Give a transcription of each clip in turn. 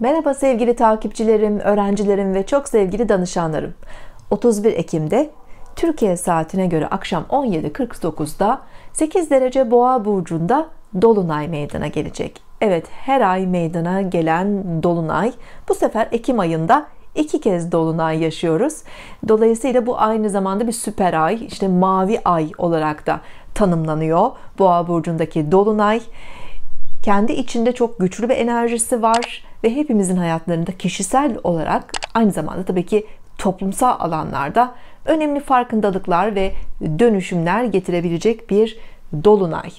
Merhaba sevgili takipçilerim, öğrencilerim ve çok sevgili danışanlarım. 31 Ekim'de Türkiye saatine göre akşam 17.49'da 8 derece Boğa burcunda dolunay meydana gelecek. Evet, her ay meydana gelen dolunay bu sefer Ekim ayında iki kez dolunay yaşıyoruz. Dolayısıyla bu aynı zamanda bir süper ay, işte mavi ay olarak da tanımlanıyor. Boğa burcundaki dolunay kendi içinde çok güçlü bir enerjisi var ve hepimizin hayatlarında kişisel olarak aynı zamanda tabii ki toplumsal alanlarda önemli farkındalıklar ve dönüşümler getirebilecek bir dolunay.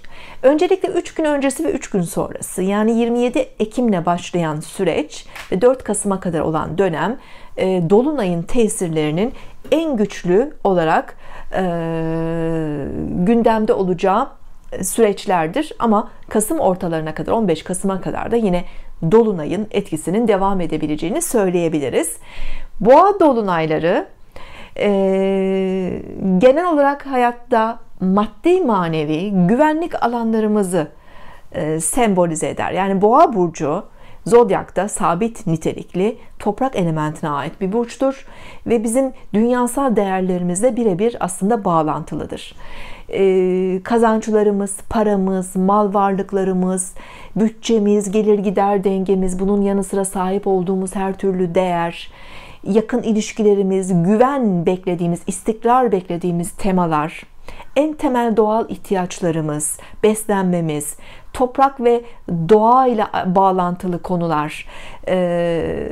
Öncelikle 3 gün öncesi ve 3 gün sonrası yani 27 Ekim'le başlayan süreç ve 4 Kasım'a kadar olan dönem e, dolunayın tesirlerinin en güçlü olarak e, gündemde olacağı süreçlerdir ama Kasım ortalarına kadar 15 Kasım'a kadar da yine dolunayın etkisinin devam edebileceğini söyleyebiliriz. Boğa dolunayları e, genel olarak hayatta maddi manevi güvenlik alanlarımızı e, sembolize eder. Yani boğa burcu Zodyak'ta sabit nitelikli toprak elementine ait bir burçtur ve bizim dünyasal değerlerimizle birebir aslında bağlantılıdır. Ee, kazançlarımız, paramız, mal varlıklarımız, bütçemiz, gelir gider dengemiz, bunun yanı sıra sahip olduğumuz her türlü değer, yakın ilişkilerimiz, güven beklediğimiz, istikrar beklediğimiz temalar, en temel doğal ihtiyaçlarımız, beslenmemiz, toprak ve doğa ile bağlantılı konular e,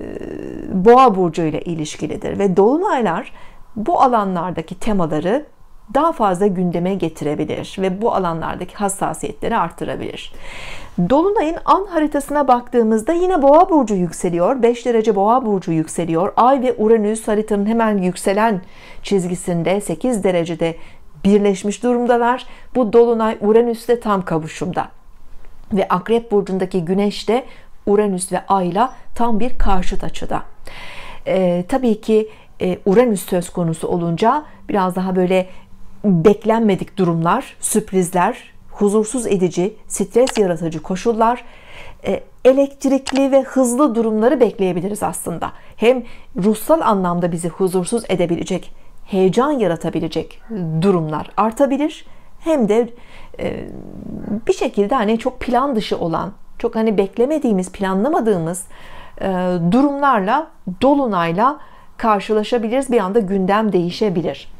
boğa burcu ile ilişkilidir ve dolunaylar bu alanlardaki temaları daha fazla gündeme getirebilir ve bu alanlardaki hassasiyetleri artırabilir. Dolunay'ın an haritasına baktığımızda yine Boğa burcu yükseliyor. 5 derece Boğa burcu yükseliyor. Ay ve Uranüs haritanın hemen yükselen çizgisinde 8 derecede birleşmiş durumdalar. Bu dolunay Uranüs'te tam kavuşumda. Ve Akrep burcundaki Güneş de Uranüs ve Ay'la tam bir karşıt açıda. Ee, tabii ki e, Uranüs söz konusu olunca biraz daha böyle beklenmedik durumlar, sürprizler, huzursuz edici, stres yaratıcı koşullar, e, elektrikli ve hızlı durumları bekleyebiliriz aslında. Hem ruhsal anlamda bizi huzursuz edebilecek, heyecan yaratabilecek durumlar artabilir. Hem de e, bir şekilde hani çok plan dışı olan, çok hani beklemediğimiz, planlamadığımız e, durumlarla, dolunayla karşılaşabiliriz. Bir anda gündem değişebilir.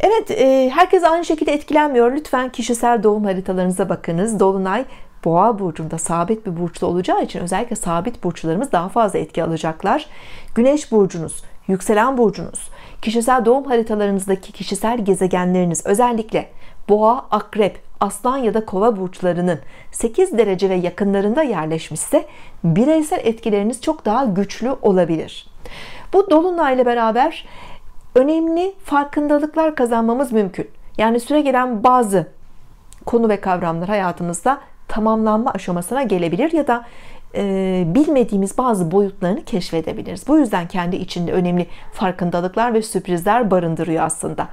Evet e, herkes aynı şekilde etkilenmiyor. Lütfen kişisel doğum haritalarınıza bakınız. Dolunay Boğa burcunda sabit bir burçta olacağı için özellikle sabit burçlarımız daha fazla etki alacaklar. Güneş burcunuz, yükselen burcunuz, kişisel doğum haritalarınızdaki kişisel gezegenleriniz özellikle Boğa, Akrep, Aslan ya da Kova burçlarının 8 derece ve yakınlarında yerleşmişse bireysel etkileriniz çok daha güçlü olabilir. Bu dolunayla beraber önemli farkındalıklar kazanmamız mümkün. Yani süre gelen bazı konu ve kavramlar hayatımızda tamamlanma aşamasına gelebilir ya da e, bilmediğimiz bazı boyutlarını keşfedebiliriz. Bu yüzden kendi içinde önemli farkındalıklar ve sürprizler barındırıyor aslında.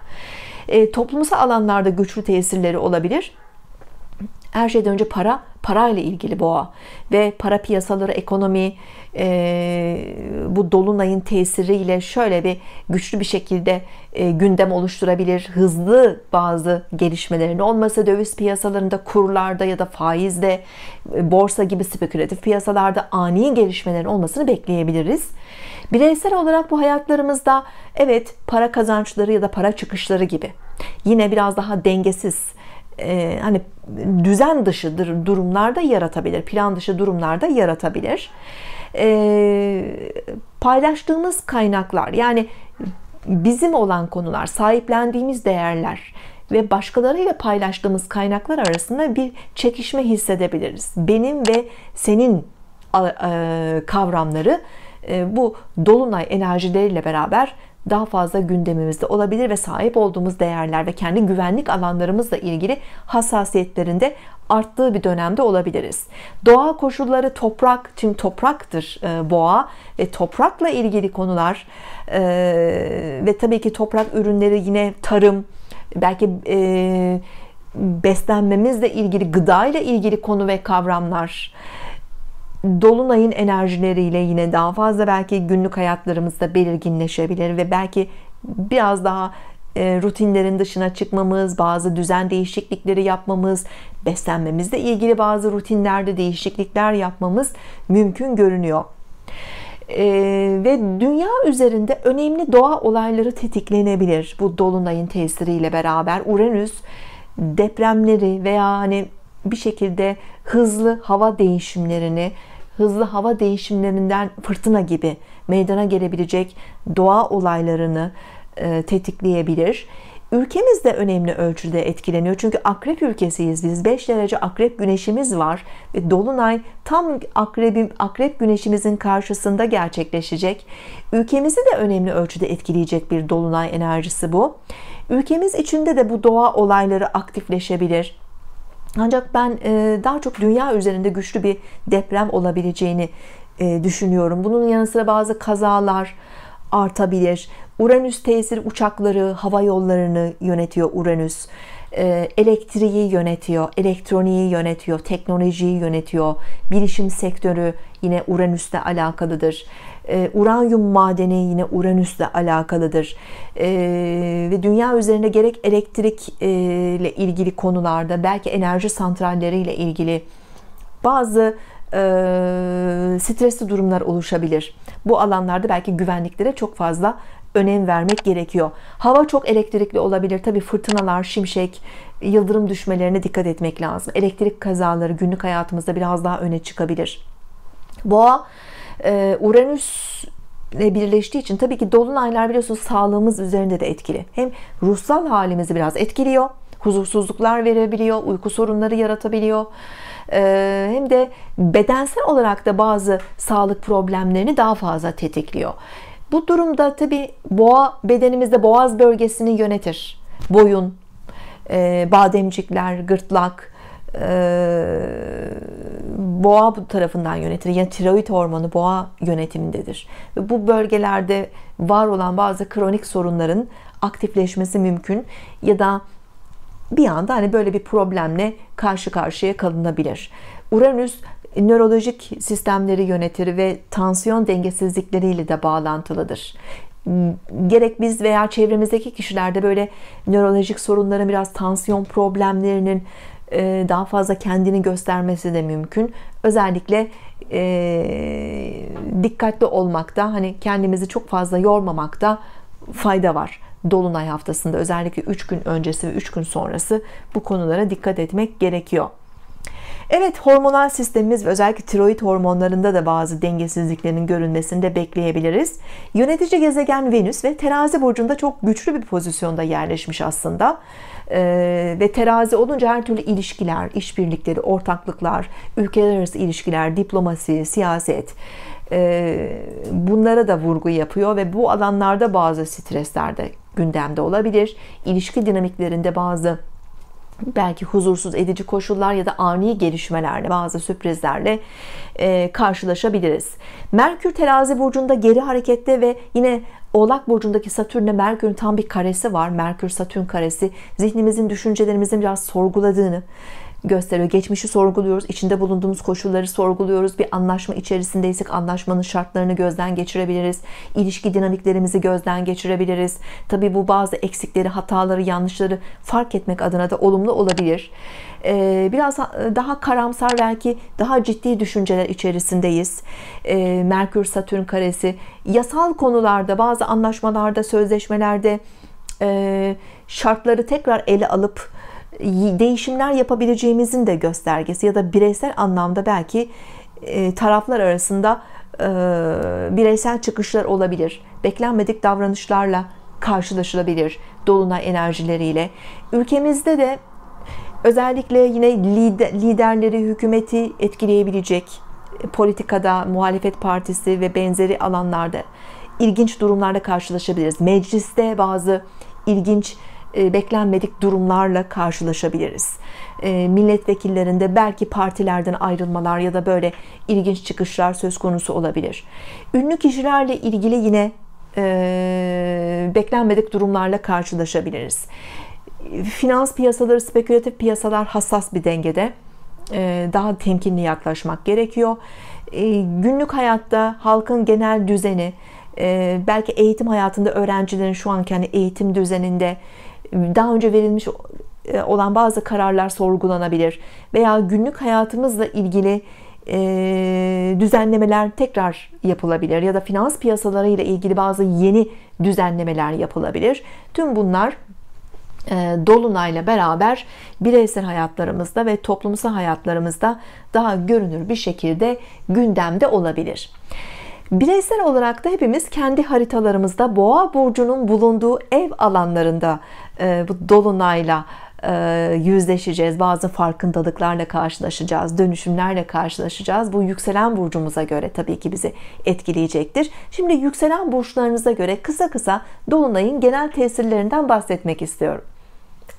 E, toplumsal alanlarda güçlü tesirleri olabilir her şeyden önce para, parayla ilgili boğa ve para piyasaları, ekonomi e, bu dolunayın tesiriyle şöyle bir güçlü bir şekilde e, gündem oluşturabilir. Hızlı bazı gelişmelerin olmasa döviz piyasalarında, kurlarda ya da faizde, e, borsa gibi spekülatif piyasalarda ani gelişmelerin olmasını bekleyebiliriz. Bireysel olarak bu hayatlarımızda evet para kazançları ya da para çıkışları gibi yine biraz daha dengesiz e, hani düzen dışıdır durumlarda yaratabilir, plan dışı durumlarda yaratabilir. E, paylaştığımız kaynaklar yani bizim olan konular, sahiplendiğimiz değerler ve başkalarıyla paylaştığımız kaynaklar arasında bir çekişme hissedebiliriz. Benim ve senin e, kavramları e, bu dolunay enerjileriyle beraber daha fazla gündemimizde olabilir ve sahip olduğumuz değerler ve kendi güvenlik alanlarımızla ilgili hassasiyetlerinde arttığı bir dönemde olabiliriz. Doğa koşulları toprak, çünkü topraktır e, boğa ve toprakla ilgili konular e, ve tabii ki toprak ürünleri yine tarım, belki e, beslenmemizle ilgili, gıdayla ilgili konu ve kavramlar, dolunayın enerjileriyle yine daha fazla belki günlük hayatlarımızda belirginleşebilir ve belki biraz daha e, rutinlerin dışına çıkmamız, bazı düzen değişiklikleri yapmamız, beslenmemizle ilgili bazı rutinlerde değişiklikler yapmamız mümkün görünüyor. Ee, ve dünya üzerinde önemli doğa olayları tetiklenebilir bu dolunayın tesiriyle beraber. Uranüs depremleri veya hani bir şekilde hızlı hava değişimlerini hızlı hava değişimlerinden fırtına gibi meydana gelebilecek doğa olaylarını e, tetikleyebilir. Ülkemiz de önemli ölçüde etkileniyor. Çünkü akrep ülkesiyiz biz. 5 derece akrep güneşimiz var. Ve Dolunay tam Akrep akrep güneşimizin karşısında gerçekleşecek. Ülkemizi de önemli ölçüde etkileyecek bir dolunay enerjisi bu. Ülkemiz içinde de bu doğa olayları aktifleşebilir. Ancak ben e, daha çok dünya üzerinde güçlü bir deprem olabileceğini e, düşünüyorum. Bunun yanı sıra bazı kazalar artabilir. Uranüs tesiri uçakları, hava yollarını yönetiyor Uranüs. E, elektriği yönetiyor, elektroniği yönetiyor, teknolojiyi yönetiyor. Bilişim sektörü yine Uranüs'le alakalıdır. E, uranyum madeni yine Uranüs'le alakalıdır. E, ve dünya üzerinde gerek elektrikle e, ilgili konularda belki enerji santralleriyle ilgili bazı e, stresli durumlar oluşabilir. Bu alanlarda belki güvenliklere çok fazla önem vermek gerekiyor. Hava çok elektrikli olabilir. Tabi fırtınalar, şimşek, yıldırım düşmelerine dikkat etmek lazım. Elektrik kazaları günlük hayatımızda biraz daha öne çıkabilir. Boğa ee, Uranüs ile birleştiği için tabii ki dolunaylar biliyorsunuz sağlığımız üzerinde de etkili. Hem ruhsal halimizi biraz etkiliyor, huzursuzluklar verebiliyor, uyku sorunları yaratabiliyor. Ee, hem de bedensel olarak da bazı sağlık problemlerini daha fazla tetikliyor. Bu durumda tabii boğa bedenimizde boğaz bölgesini yönetir. Boyun, e, bademcikler, gırtlak, e, boğa tarafından yönetilir. Yani tiroid hormonu boğa yönetimindedir. Ve bu bölgelerde var olan bazı kronik sorunların aktifleşmesi mümkün ya da bir anda hani böyle bir problemle karşı karşıya kalınabilir. Uranüs nörolojik sistemleri yönetir ve tansiyon dengesizlikleriyle de bağlantılıdır. Gerek biz veya çevremizdeki kişilerde böyle nörolojik sorunların biraz tansiyon problemlerinin e, daha fazla kendini göstermesi de mümkün. Özellikle e, dikkatli olmakta, hani kendimizi çok fazla yormamakta fayda var. Dolunay haftasında özellikle 3 gün öncesi ve 3 gün sonrası bu konulara dikkat etmek gerekiyor. Evet hormonal sistemimiz ve özellikle tiroid hormonlarında da bazı dengesizliklerin görünmesini de bekleyebiliriz. Yönetici gezegen Venüs ve terazi burcunda çok güçlü bir pozisyonda yerleşmiş aslında. Ee, ve terazi olunca her türlü ilişkiler, işbirlikleri, ortaklıklar, ülkeler arası ilişkiler, diplomasi, siyaset e, bunlara da vurgu yapıyor ve bu alanlarda bazı stresler de gündemde olabilir. İlişki dinamiklerinde bazı belki huzursuz edici koşullar ya da ani gelişmelerle bazı sürprizlerle e, karşılaşabiliriz. Merkür terazi burcunda geri harekette ve yine Oğlak burcundaki Satürn'le Merkür'ün tam bir karesi var. Merkür Satürn karesi zihnimizin, düşüncelerimizin biraz sorguladığını, gösteriyor. Geçmişi sorguluyoruz, içinde bulunduğumuz koşulları sorguluyoruz. Bir anlaşma içerisindeysek anlaşmanın şartlarını gözden geçirebiliriz. İlişki dinamiklerimizi gözden geçirebiliriz. Tabii bu bazı eksikleri, hataları, yanlışları fark etmek adına da olumlu olabilir. Ee, biraz daha karamsar belki daha ciddi düşünceler içerisindeyiz. Ee, Merkür Satürn karesi yasal konularda bazı anlaşmalarda sözleşmelerde e, şartları tekrar ele alıp değişimler yapabileceğimizin de göstergesi ya da bireysel anlamda belki e, taraflar arasında e, bireysel çıkışlar olabilir. Beklenmedik davranışlarla karşılaşılabilir dolunay enerjileriyle. Ülkemizde de özellikle yine liderleri, hükümeti etkileyebilecek e, politikada, muhalefet partisi ve benzeri alanlarda ilginç durumlarla karşılaşabiliriz. Mecliste bazı ilginç e, beklenmedik durumlarla karşılaşabiliriz. E, milletvekillerinde belki partilerden ayrılmalar ya da böyle ilginç çıkışlar söz konusu olabilir. Ünlü kişilerle ilgili yine e, beklenmedik durumlarla karşılaşabiliriz. Finans piyasaları, spekülatif piyasalar hassas bir dengede. Daha temkinli yaklaşmak gerekiyor. Günlük hayatta halkın genel düzeni, belki eğitim hayatında öğrencilerin şu anki hani eğitim düzeninde daha önce verilmiş e, olan bazı kararlar sorgulanabilir veya günlük hayatımızla ilgili e, düzenlemeler tekrar yapılabilir ya da finans piyasaları ile ilgili bazı yeni düzenlemeler yapılabilir. Tüm bunlar e, dolunayla beraber bireysel hayatlarımızda ve toplumsal hayatlarımızda daha görünür bir şekilde gündemde olabilir. Bireysel olarak da hepimiz kendi haritalarımızda Boğa burcunun bulunduğu ev alanlarında ee, bu dolunayla e, yüzleşeceğiz. Bazı farkındalıklarla karşılaşacağız, dönüşümlerle karşılaşacağız. Bu yükselen burcumuza göre tabii ki bizi etkileyecektir. Şimdi yükselen burçlarınıza göre kısa kısa dolunayın genel tesirlerinden bahsetmek istiyorum.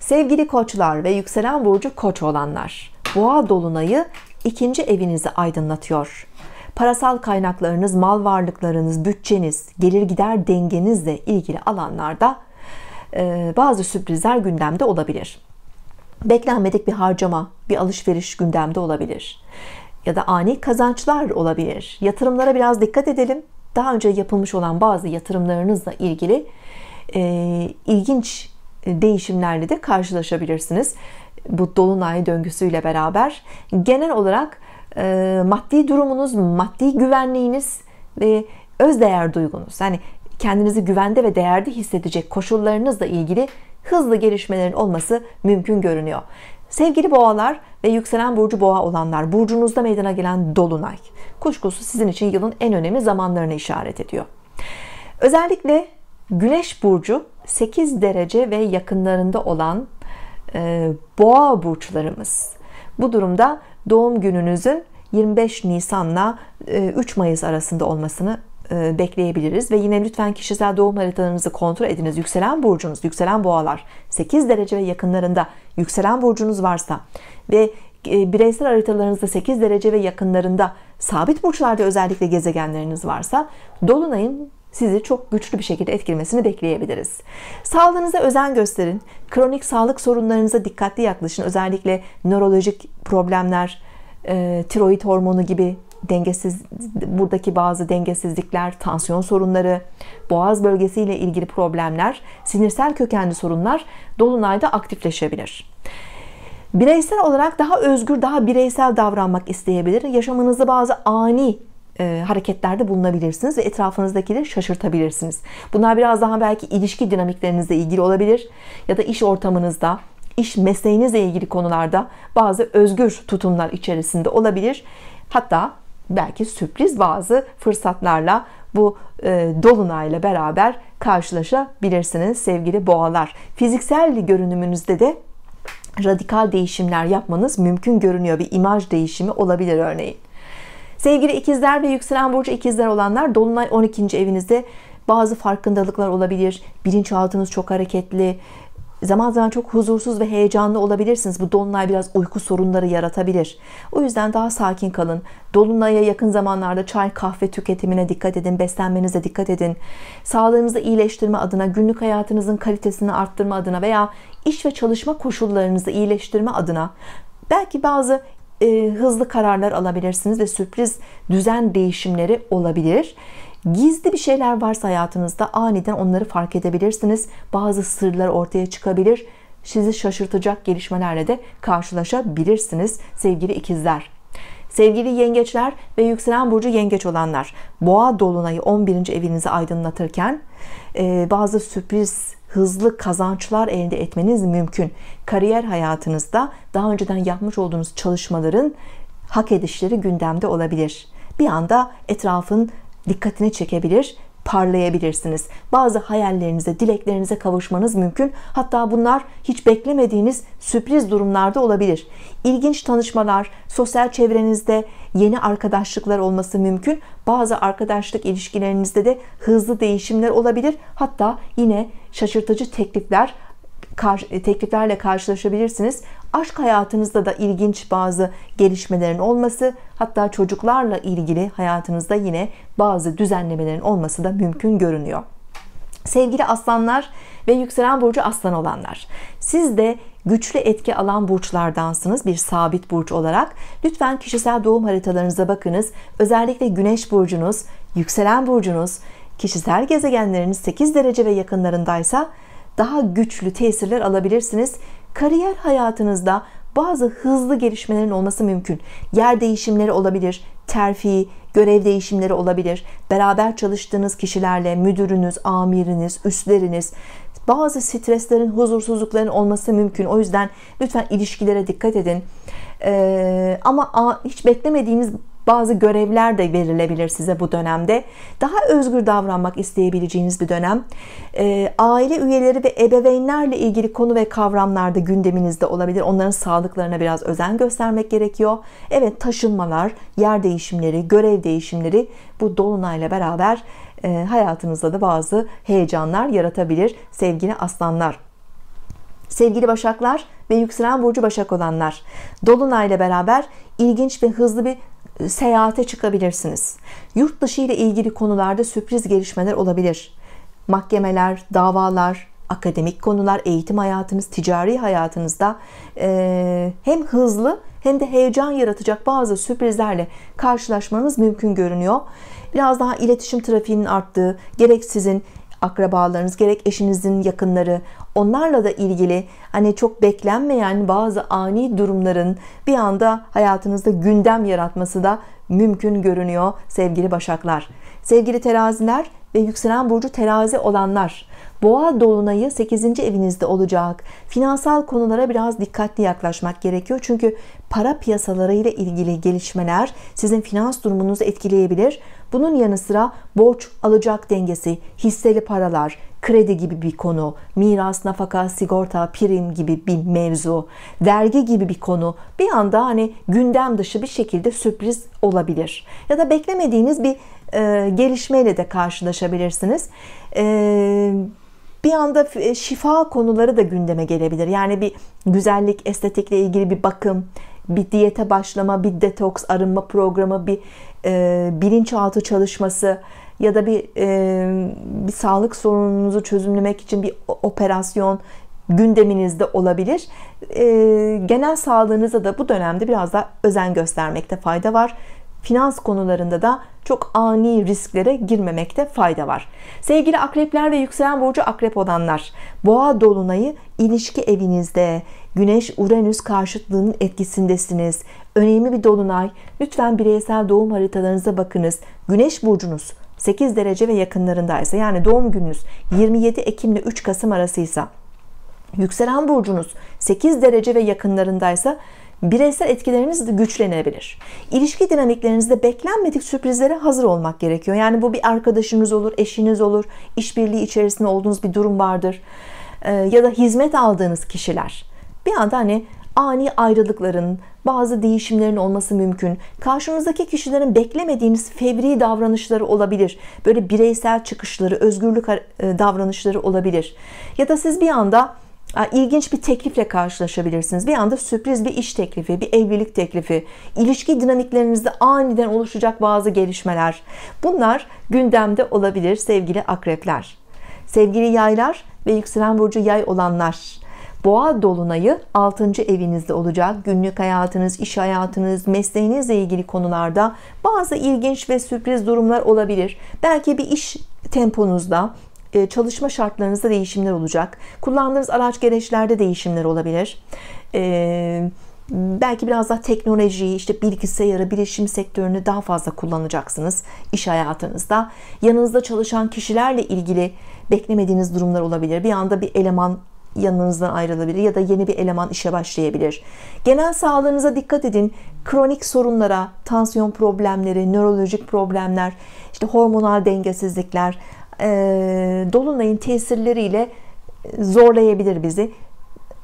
Sevgili koçlar ve yükselen burcu koç olanlar, boğa dolunayı ikinci evinizi aydınlatıyor. Parasal kaynaklarınız, mal varlıklarınız, bütçeniz, gelir gider dengenizle ilgili alanlarda ee, bazı sürprizler gündemde olabilir. Beklenmedik bir harcama, bir alışveriş gündemde olabilir. Ya da ani kazançlar olabilir. Yatırımlara biraz dikkat edelim. Daha önce yapılmış olan bazı yatırımlarınızla ilgili e, ilginç değişimlerle de karşılaşabilirsiniz. Bu dolunay döngüsüyle beraber genel olarak e, maddi durumunuz, maddi güvenliğiniz ve öz değer duygunuz. Yani kendinizi güvende ve değerli hissedecek koşullarınızla ilgili hızlı gelişmelerin olması mümkün görünüyor. Sevgili boğalar ve yükselen burcu boğa olanlar burcunuzda meydana gelen dolunay kuşkusuz sizin için yılın en önemli zamanlarını işaret ediyor. Özellikle güneş burcu 8 derece ve yakınlarında olan e, boğa burçlarımız. Bu durumda doğum gününüzün 25 Nisan'la 3 e, Mayıs arasında olmasını e, bekleyebiliriz ve yine lütfen kişisel doğum haritalarınızı kontrol ediniz. Yükselen burcunuz, yükselen boğalar 8 derece ve yakınlarında yükselen burcunuz varsa ve e, bireysel haritalarınızda 8 derece ve yakınlarında sabit burçlarda özellikle gezegenleriniz varsa dolunayın sizi çok güçlü bir şekilde etkilemesini bekleyebiliriz. Sağlığınıza özen gösterin. Kronik sağlık sorunlarınıza dikkatli yaklaşın. Özellikle nörolojik problemler, e, tiroid hormonu gibi dengesiz buradaki bazı dengesizlikler, tansiyon sorunları, boğaz bölgesiyle ilgili problemler, sinirsel kökenli sorunlar dolunayda aktifleşebilir. Bireysel olarak daha özgür, daha bireysel davranmak isteyebilir. Yaşamınızda bazı ani e, hareketlerde bulunabilirsiniz ve etrafınızdakileri şaşırtabilirsiniz. Bunlar biraz daha belki ilişki dinamiklerinizle ilgili olabilir ya da iş ortamınızda, iş mesleğinizle ilgili konularda bazı özgür tutumlar içerisinde olabilir. Hatta belki sürpriz bazı fırsatlarla bu e, dolunayla beraber karşılaşabilirsiniz sevgili boğalar. Fiziksel görünümünüzde de radikal değişimler yapmanız mümkün görünüyor. Bir imaj değişimi olabilir örneğin. Sevgili ikizler ve yükselen burcu ikizler olanlar dolunay 12. evinizde bazı farkındalıklar olabilir. Bilinçaltınız çok hareketli, zaman zaman çok huzursuz ve heyecanlı olabilirsiniz. Bu dolunay biraz uyku sorunları yaratabilir. O yüzden daha sakin kalın. Dolunaya yakın zamanlarda çay, kahve tüketimine dikkat edin, beslenmenize dikkat edin. Sağlığınızı iyileştirme adına, günlük hayatınızın kalitesini arttırma adına veya iş ve çalışma koşullarınızı iyileştirme adına belki bazı e, hızlı kararlar alabilirsiniz ve sürpriz düzen değişimleri olabilir. Gizli bir şeyler varsa hayatınızda aniden onları fark edebilirsiniz. Bazı sırlar ortaya çıkabilir. Sizi şaşırtacak gelişmelerle de karşılaşabilirsiniz sevgili ikizler. Sevgili yengeçler ve yükselen burcu yengeç olanlar boğa dolunayı 11. evinizi aydınlatırken e, bazı sürpriz hızlı kazançlar elde etmeniz mümkün. Kariyer hayatınızda daha önceden yapmış olduğunuz çalışmaların hak edişleri gündemde olabilir. Bir anda etrafın dikkatini çekebilir, parlayabilirsiniz. Bazı hayallerinize, dileklerinize kavuşmanız mümkün. Hatta bunlar hiç beklemediğiniz sürpriz durumlarda olabilir. İlginç tanışmalar, sosyal çevrenizde yeni arkadaşlıklar olması mümkün. Bazı arkadaşlık ilişkilerinizde de hızlı değişimler olabilir. Hatta yine şaşırtıcı teklifler, e, tekliflerle karşılaşabilirsiniz. Aşk hayatınızda da ilginç bazı gelişmelerin olması, hatta çocuklarla ilgili hayatınızda yine bazı düzenlemelerin olması da mümkün görünüyor. Sevgili aslanlar ve yükselen burcu aslan olanlar. Siz de güçlü etki alan burçlardansınız bir sabit burç olarak. Lütfen kişisel doğum haritalarınıza bakınız. Özellikle güneş burcunuz, yükselen burcunuz, kişisel gezegenleriniz 8 derece ve yakınlarındaysa daha güçlü tesirler alabilirsiniz. Kariyer hayatınızda bazı hızlı gelişmelerin olması mümkün. Yer değişimleri olabilir, terfi, görev değişimleri olabilir. Beraber çalıştığınız kişilerle müdürünüz, amiriniz, üstleriniz bazı streslerin, huzursuzlukların olması mümkün. O yüzden lütfen ilişkilere dikkat edin. Ee, ama hiç beklemediğiniz bazı görevler de verilebilir size bu dönemde. Daha özgür davranmak isteyebileceğiniz bir dönem. E, aile üyeleri ve ebeveynlerle ilgili konu ve kavramlarda gündeminizde olabilir. Onların sağlıklarına biraz özen göstermek gerekiyor. Evet taşınmalar, yer değişimleri, görev değişimleri bu dolunayla beraber e, hayatınızda da bazı heyecanlar yaratabilir sevgili aslanlar. Sevgili Başaklar ve yükselen burcu Başak olanlar, dolunayla beraber ilginç ve hızlı bir seyahate çıkabilirsiniz. Yurt dışı ile ilgili konularda sürpriz gelişmeler olabilir. Mahkemeler, davalar, akademik konular, eğitim hayatınız, ticari hayatınızda e, hem hızlı hem de heyecan yaratacak bazı sürprizlerle karşılaşmanız mümkün görünüyor. Biraz daha iletişim trafiğinin arttığı, gereksizin akrabalarınız gerek eşinizin yakınları onlarla da ilgili hani çok beklenmeyen bazı ani durumların bir anda hayatınızda gündem yaratması da mümkün görünüyor sevgili başaklar. Sevgili teraziler ve yükselen burcu terazi olanlar boğa dolunayı 8. evinizde olacak. Finansal konulara biraz dikkatli yaklaşmak gerekiyor. Çünkü para piyasaları ile ilgili gelişmeler sizin finans durumunuzu etkileyebilir. Bunun yanı sıra borç alacak dengesi, hisseli paralar, kredi gibi bir konu, miras, nafaka, sigorta, prim gibi bir mevzu, vergi gibi bir konu bir anda hani gündem dışı bir şekilde sürpriz olabilir. Ya da beklemediğiniz bir e, gelişmeyle de karşılaşabilirsiniz. Eee bir anda e, şifa konuları da gündeme gelebilir. Yani bir güzellik, estetikle ilgili bir bakım, bir diyete başlama, bir detoks arınma programı, bir e, bilinçaltı çalışması ya da bir e, bir sağlık sorununuzu çözümlemek için bir operasyon gündeminizde olabilir. E, genel sağlığınıza da bu dönemde biraz daha özen göstermekte fayda var finans konularında da çok ani risklere girmemekte fayda var. Sevgili akrepler ve yükselen burcu akrep olanlar, boğa dolunayı ilişki evinizde, güneş uranüs karşıtlığının etkisindesiniz. Önemli bir dolunay. Lütfen bireysel doğum haritalarınıza bakınız. Güneş burcunuz 8 derece ve yakınlarındaysa yani doğum gününüz 27 Ekim ile 3 Kasım arasıysa Yükselen burcunuz 8 derece ve yakınlarındaysa bireysel etkileriniz de güçlenebilir. İlişki dinamiklerinizde beklenmedik sürprizlere hazır olmak gerekiyor. Yani bu bir arkadaşınız olur, eşiniz olur, işbirliği içerisinde olduğunuz bir durum vardır. Ee, ya da hizmet aldığınız kişiler. Bir anda hani ani ayrılıkların, bazı değişimlerin olması mümkün. Karşınızdaki kişilerin beklemediğiniz fevri davranışları olabilir. Böyle bireysel çıkışları, özgürlük e, davranışları olabilir. Ya da siz bir anda ilginç bir teklifle karşılaşabilirsiniz. Bir anda sürpriz bir iş teklifi, bir evlilik teklifi, ilişki dinamiklerinizde aniden oluşacak bazı gelişmeler. Bunlar gündemde olabilir sevgili akrepler. Sevgili yaylar ve yükselen burcu yay olanlar. Boğa dolunayı 6. evinizde olacak. Günlük hayatınız, iş hayatınız, mesleğinizle ilgili konularda bazı ilginç ve sürpriz durumlar olabilir. Belki bir iş temponuzda e, çalışma şartlarınızda değişimler olacak. Kullandığınız araç gereçlerde değişimler olabilir. E, belki biraz daha teknolojiyi, işte bilgisayarı, bilişim sektörünü daha fazla kullanacaksınız iş hayatınızda. Yanınızda çalışan kişilerle ilgili beklemediğiniz durumlar olabilir. Bir anda bir eleman yanınızdan ayrılabilir ya da yeni bir eleman işe başlayabilir. Genel sağlığınıza dikkat edin. Kronik sorunlara, tansiyon problemleri, nörolojik problemler, işte hormonal dengesizlikler, e, dolunayın tesirleriyle zorlayabilir bizi.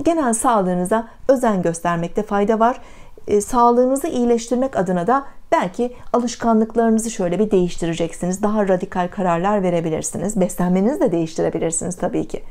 Genel sağlığınıza özen göstermekte fayda var. E, sağlığınızı iyileştirmek adına da belki alışkanlıklarınızı şöyle bir değiştireceksiniz. Daha radikal kararlar verebilirsiniz. Beslenmenizi de değiştirebilirsiniz tabii ki.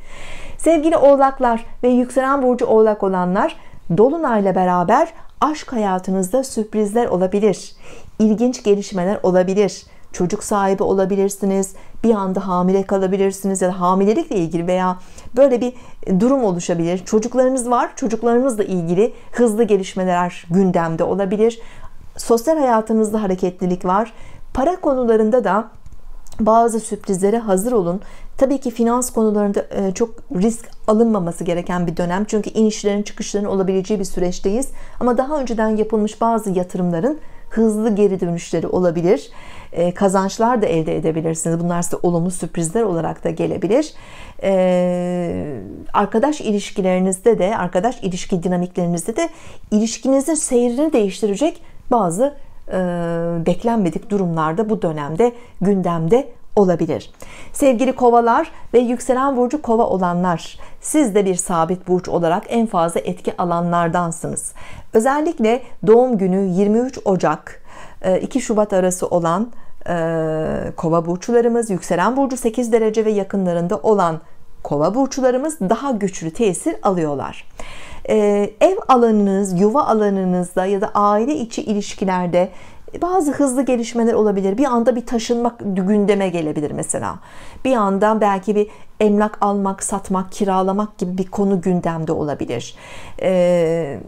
Sevgili oğlaklar ve yükselen burcu oğlak olanlar dolunayla beraber aşk hayatınızda sürprizler olabilir. İlginç gelişmeler olabilir çocuk sahibi olabilirsiniz, bir anda hamile kalabilirsiniz ya da hamilelikle ilgili veya böyle bir durum oluşabilir. Çocuklarınız var, çocuklarınızla ilgili hızlı gelişmeler gündemde olabilir. Sosyal hayatınızda hareketlilik var. Para konularında da bazı sürprizlere hazır olun. Tabii ki finans konularında e, çok risk alınmaması gereken bir dönem. Çünkü inişlerin çıkışların olabileceği bir süreçteyiz. Ama daha önceden yapılmış bazı yatırımların hızlı geri dönüşleri olabilir. E, kazançlar da elde edebilirsiniz. Bunlar size olumlu sürprizler olarak da gelebilir. E, arkadaş ilişkilerinizde de, arkadaş ilişki dinamiklerinizde de ilişkinizin seyrini değiştirecek bazı e, beklenmedik durumlarda bu dönemde gündemde olabilir. Sevgili kovalar ve yükselen burcu kova olanlar siz de bir sabit burç olarak en fazla etki alanlardansınız. Özellikle doğum günü 23 Ocak 2 e, Şubat arası olan e, kova burçlarımız yükselen burcu 8 derece ve yakınlarında olan kova burçlarımız daha güçlü tesir alıyorlar. Ee, ev alanınız, yuva alanınızda ya da aile içi ilişkilerde bazı hızlı gelişmeler olabilir. Bir anda bir taşınmak gündeme gelebilir mesela. Bir anda belki bir emlak almak, satmak, kiralamak gibi bir konu gündemde olabilir. Ee,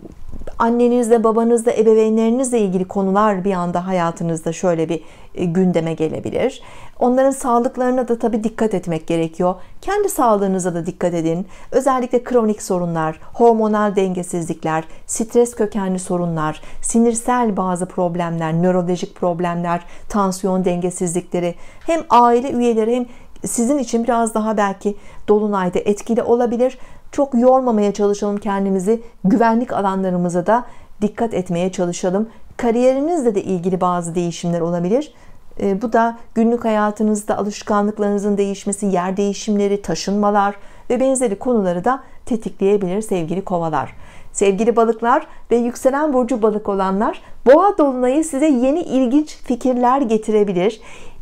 annenizle, babanızla, ebeveynlerinizle ilgili konular bir anda hayatınızda şöyle bir e, gündeme gelebilir. Onların sağlıklarına da tabii dikkat etmek gerekiyor. Kendi sağlığınıza da dikkat edin. Özellikle kronik sorunlar, hormonal dengesizlikler, stres kökenli sorunlar, sinirsel bazı problemler, nörolojik problemler, tansiyon dengesizlikleri hem aile üyeleri hem sizin için biraz daha belki dolunayda etkili olabilir. Çok yormamaya çalışalım kendimizi. Güvenlik alanlarımıza da dikkat etmeye çalışalım. Kariyerinizle de ilgili bazı değişimler olabilir. Ee, bu da günlük hayatınızda alışkanlıklarınızın değişmesi, yer değişimleri, taşınmalar ve benzeri konuları da tetikleyebilir sevgili kovalar. Sevgili balıklar ve yükselen burcu balık olanlar boğa dolunayı size yeni ilginç fikirler getirebilir.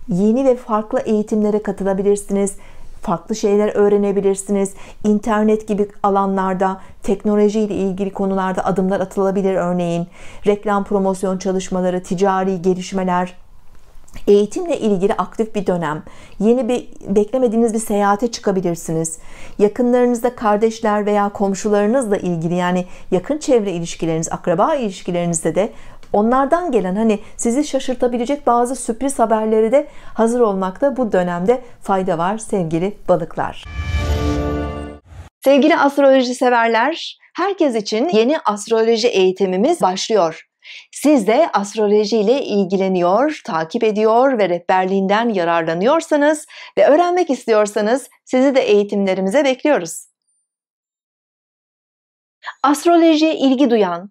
Yeni ve farklı eğitimlere katılabilirsiniz farklı şeyler öğrenebilirsiniz. İnternet gibi alanlarda, teknoloji ile ilgili konularda adımlar atılabilir örneğin. Reklam promosyon çalışmaları, ticari gelişmeler, Eğitimle ilgili aktif bir dönem. Yeni bir beklemediğiniz bir seyahate çıkabilirsiniz. Yakınlarınızda kardeşler veya komşularınızla ilgili yani yakın çevre ilişkileriniz, akraba ilişkilerinizde de onlardan gelen hani sizi şaşırtabilecek bazı sürpriz haberleri de hazır olmakta bu dönemde fayda var sevgili balıklar. Sevgili astroloji severler, herkes için yeni astroloji eğitimimiz başlıyor. Siz de astroloji ile ilgileniyor, takip ediyor ve rehberliğinden yararlanıyorsanız ve öğrenmek istiyorsanız sizi de eğitimlerimize bekliyoruz. Astrolojiye ilgi duyan,